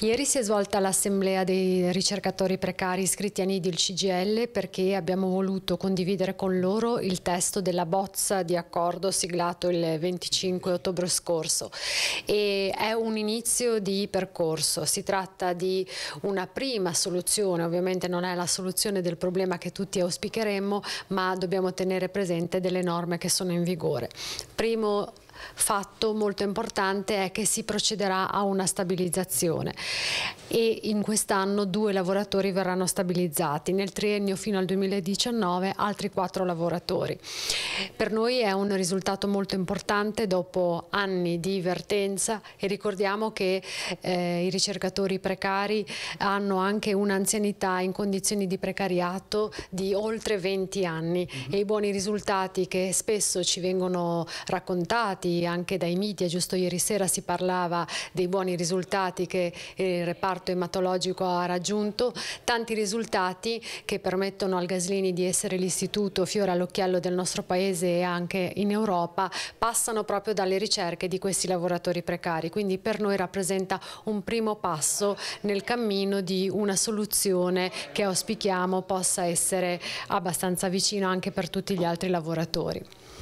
Ieri si è svolta l'assemblea dei ricercatori precari iscritti a Nidil CGL perché abbiamo voluto condividere con loro il testo della bozza di accordo siglato il 25 ottobre scorso e è un inizio di percorso, si tratta di una prima soluzione, ovviamente non è la soluzione del problema che tutti auspicheremmo ma dobbiamo tenere presente delle norme che sono in vigore. Primo fatto molto importante è che si procederà a una stabilizzazione e in quest'anno due lavoratori verranno stabilizzati, nel triennio fino al 2019 altri quattro lavoratori. Per noi è un risultato molto importante dopo anni di vertenza e ricordiamo che eh, i ricercatori precari hanno anche un'anzianità in condizioni di precariato di oltre 20 anni mm -hmm. e i buoni risultati che spesso ci vengono raccontati dati anche dai media, giusto ieri sera si parlava dei buoni risultati che il reparto ematologico ha raggiunto, tanti risultati che permettono al Gaslini di essere l'istituto fiore all'occhiello del nostro paese e anche in Europa, passano proprio dalle ricerche di questi lavoratori precari, quindi per noi rappresenta un primo passo nel cammino di una soluzione che auspichiamo possa essere abbastanza vicino anche per tutti gli altri lavoratori.